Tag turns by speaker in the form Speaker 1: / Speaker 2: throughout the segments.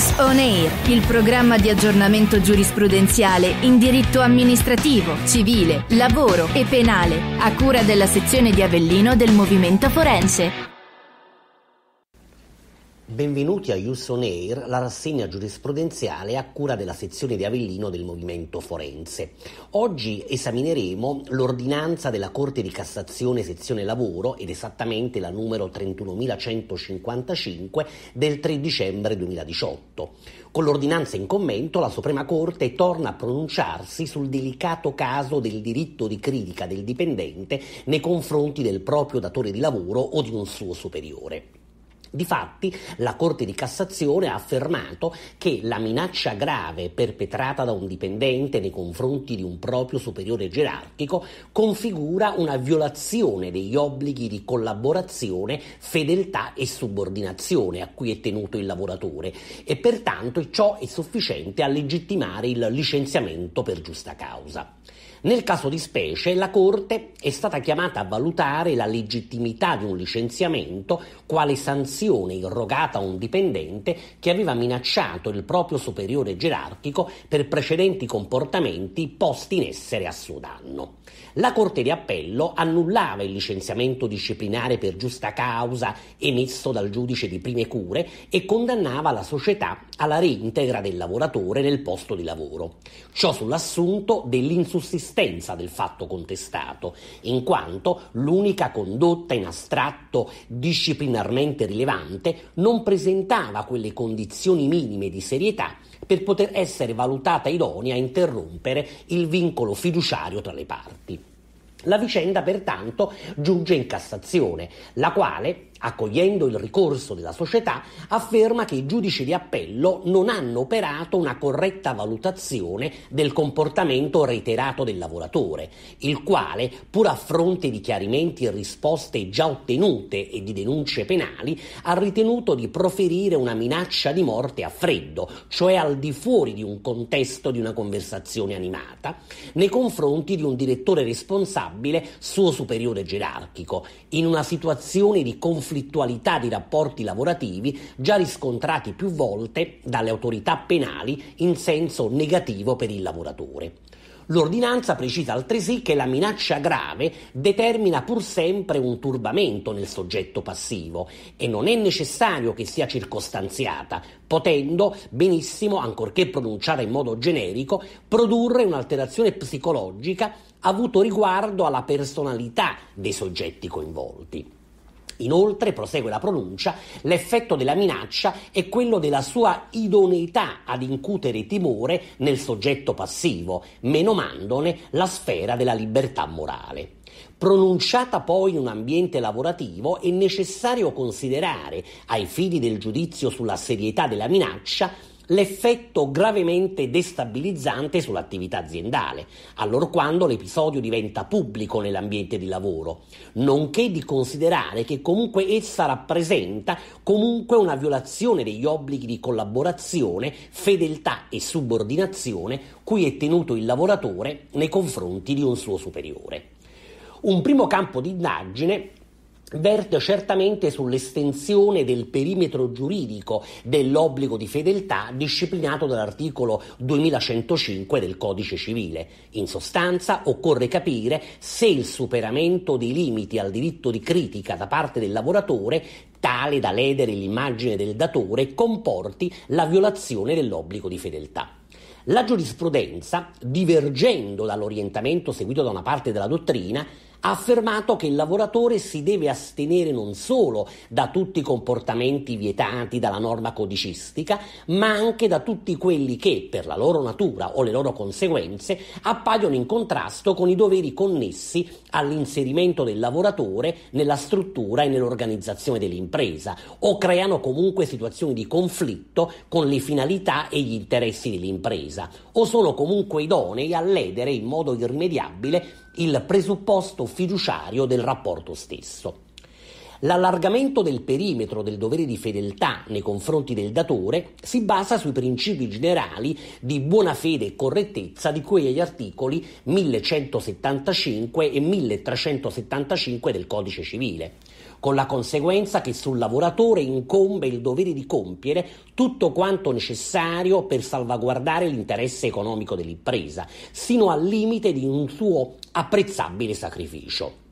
Speaker 1: Juris On Air, il programma di aggiornamento giurisprudenziale in diritto amministrativo, civile, lavoro e penale, a cura della sezione di Avellino del Movimento Forense. Benvenuti a Yuson Air, la rassegna giurisprudenziale a cura della sezione di Avellino del Movimento Forense. Oggi esamineremo l'ordinanza della Corte di Cassazione sezione lavoro ed esattamente la numero 31155 del 3 dicembre 2018. Con l'ordinanza in commento la Suprema Corte torna a pronunciarsi sul delicato caso del diritto di critica del dipendente nei confronti del proprio datore di lavoro o di un suo superiore. Difatti, la Corte di Cassazione ha affermato che la minaccia grave perpetrata da un dipendente nei confronti di un proprio superiore gerarchico configura una violazione degli obblighi di collaborazione, fedeltà e subordinazione a cui è tenuto il lavoratore e pertanto ciò è sufficiente a legittimare il licenziamento per giusta causa. Nel caso di specie, la Corte è stata chiamata a valutare la legittimità di un licenziamento quale sanzione pensione irrogata a un dipendente che aveva minacciato il proprio superiore gerarchico per precedenti comportamenti posti in essere a suo danno la Corte di Appello annullava il licenziamento disciplinare per giusta causa emesso dal giudice di prime cure e condannava la società alla reintegra del lavoratore nel posto di lavoro. Ciò sull'assunto dell'insussistenza del fatto contestato, in quanto l'unica condotta in astratto disciplinarmente rilevante non presentava quelle condizioni minime di serietà per poter essere valutata idonea a interrompere il vincolo fiduciario tra le parti. La vicenda pertanto giunge in Cassazione, la quale, accogliendo il ricorso della società, afferma che i giudici di appello non hanno operato una corretta valutazione del comportamento reiterato del lavoratore, il quale, pur a fronte di chiarimenti e risposte già ottenute e di denunce penali, ha ritenuto di proferire una minaccia di morte a freddo, cioè al di fuori di un contesto di una conversazione animata, nei confronti di un direttore responsabile, suo superiore gerarchico, in una situazione di conflitto conflittualità di rapporti lavorativi già riscontrati più volte dalle autorità penali in senso negativo per il lavoratore. L'ordinanza precisa altresì che la minaccia grave determina pur sempre un turbamento nel soggetto passivo e non è necessario che sia circostanziata, potendo benissimo, ancorché pronunciata in modo generico, produrre un'alterazione psicologica avuto riguardo alla personalità dei soggetti coinvolti. Inoltre, prosegue la pronuncia, l'effetto della minaccia è quello della sua idoneità ad incutere timore nel soggetto passivo, menomandone la sfera della libertà morale. Pronunciata poi in un ambiente lavorativo, è necessario considerare, ai fini del giudizio sulla serietà della minaccia, l'effetto gravemente destabilizzante sull'attività aziendale, allorquando l'episodio diventa pubblico nell'ambiente di lavoro, nonché di considerare che comunque essa rappresenta comunque una violazione degli obblighi di collaborazione, fedeltà e subordinazione cui è tenuto il lavoratore nei confronti di un suo superiore. Un primo campo di indagine verte certamente sull'estensione del perimetro giuridico dell'obbligo di fedeltà disciplinato dall'articolo 2105 del Codice Civile. In sostanza occorre capire se il superamento dei limiti al diritto di critica da parte del lavoratore tale da ledere l'immagine del datore comporti la violazione dell'obbligo di fedeltà. La giurisprudenza, divergendo dall'orientamento seguito da una parte della dottrina, ha affermato che il lavoratore si deve astenere non solo da tutti i comportamenti vietati dalla norma codicistica, ma anche da tutti quelli che, per la loro natura o le loro conseguenze, appaiono in contrasto con i doveri connessi all'inserimento del lavoratore nella struttura e nell'organizzazione dell'impresa, o creano comunque situazioni di conflitto con le finalità e gli interessi dell'impresa, o sono comunque idonei a ledere in modo irrimediabile il presupposto fiduciario del rapporto stesso. L'allargamento del perimetro del dovere di fedeltà nei confronti del datore si basa sui principi generali di buona fede e correttezza di cui agli articoli 1175 e 1375 del Codice civile con la conseguenza che sul lavoratore incombe il dovere di compiere tutto quanto necessario per salvaguardare l'interesse economico dell'impresa, sino al limite di un suo apprezzabile sacrificio.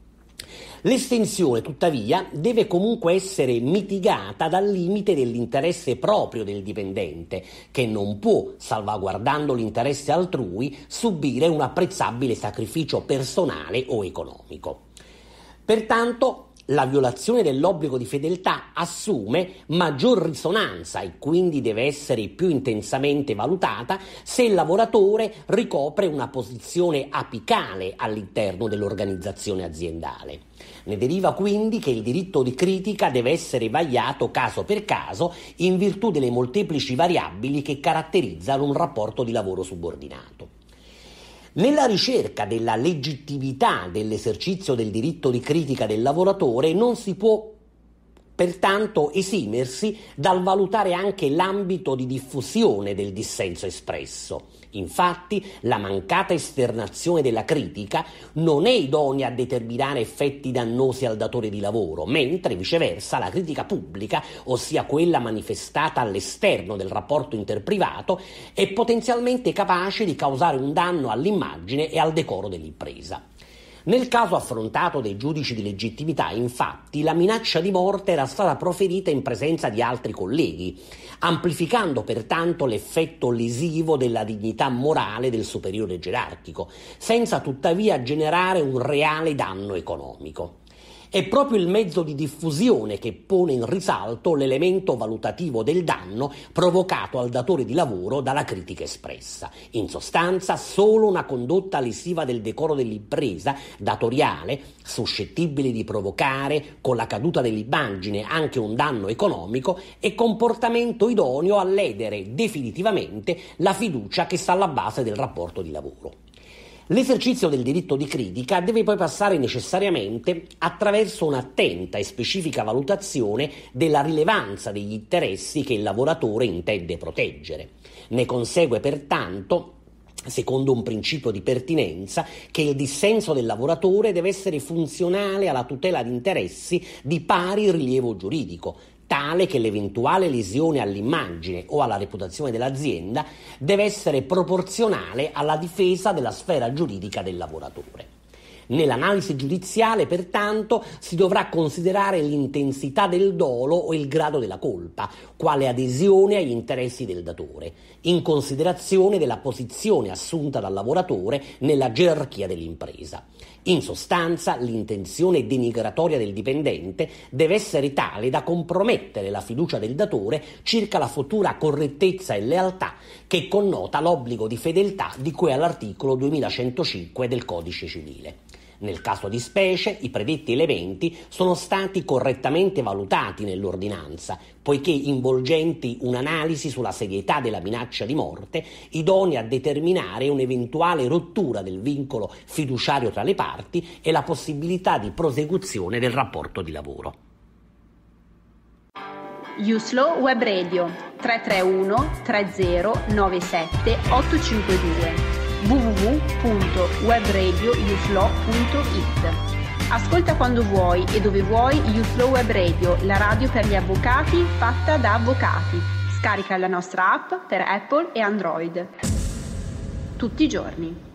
Speaker 1: L'estensione, tuttavia, deve comunque essere mitigata dal limite dell'interesse proprio del dipendente, che non può, salvaguardando l'interesse altrui, subire un apprezzabile sacrificio personale o economico. Pertanto, la violazione dell'obbligo di fedeltà assume maggior risonanza e quindi deve essere più intensamente valutata se il lavoratore ricopre una posizione apicale all'interno dell'organizzazione aziendale. Ne deriva quindi che il diritto di critica deve essere vagliato caso per caso in virtù delle molteplici variabili che caratterizzano un rapporto di lavoro subordinato. Nella ricerca della legittimità dell'esercizio del diritto di critica del lavoratore non si può pertanto esimersi dal valutare anche l'ambito di diffusione del dissenso espresso. Infatti, la mancata esternazione della critica non è idonea a determinare effetti dannosi al datore di lavoro, mentre viceversa la critica pubblica, ossia quella manifestata all'esterno del rapporto interprivato, è potenzialmente capace di causare un danno all'immagine e al decoro dell'impresa. Nel caso affrontato dai giudici di legittimità, infatti, la minaccia di morte era stata proferita in presenza di altri colleghi, amplificando pertanto l'effetto lesivo della dignità morale del superiore gerarchico, senza tuttavia generare un reale danno economico. È proprio il mezzo di diffusione che pone in risalto l'elemento valutativo del danno provocato al datore di lavoro dalla critica espressa. In sostanza, solo una condotta lesiva del decoro dell'impresa datoriale, suscettibile di provocare con la caduta dell'immagine anche un danno economico, è comportamento idoneo a ledere definitivamente la fiducia che sta alla base del rapporto di lavoro. L'esercizio del diritto di critica deve poi passare necessariamente attraverso un'attenta e specifica valutazione della rilevanza degli interessi che il lavoratore intende proteggere. Ne consegue pertanto secondo un principio di pertinenza, che il dissenso del lavoratore deve essere funzionale alla tutela di interessi di pari rilievo giuridico, tale che l'eventuale lesione all'immagine o alla reputazione dell'azienda deve essere proporzionale alla difesa della sfera giuridica del lavoratore. Nell'analisi giudiziale, pertanto, si dovrà considerare l'intensità del dolo o il grado della colpa, quale adesione agli interessi del datore, in considerazione della posizione assunta dal lavoratore nella gerarchia dell'impresa. In sostanza, l'intenzione denigratoria del dipendente deve essere tale da compromettere la fiducia del datore circa la futura correttezza e lealtà che connota l'obbligo di fedeltà di cui all'articolo 2105 del Codice civile. Nel caso di specie, i predetti elementi sono stati correttamente valutati nell'ordinanza, poiché involgenti un'analisi sulla serietà della minaccia di morte, idonea a determinare un'eventuale rottura del vincolo fiduciario tra le parti e la possibilità di prosecuzione del rapporto di lavoro. Uslo Web Radio 331 3097 852 www.webradiouflow.it. Ascolta quando vuoi e dove vuoi UFLOW Web Radio, la radio per gli avvocati fatta da avvocati. Scarica la nostra app per Apple e Android. Tutti i giorni.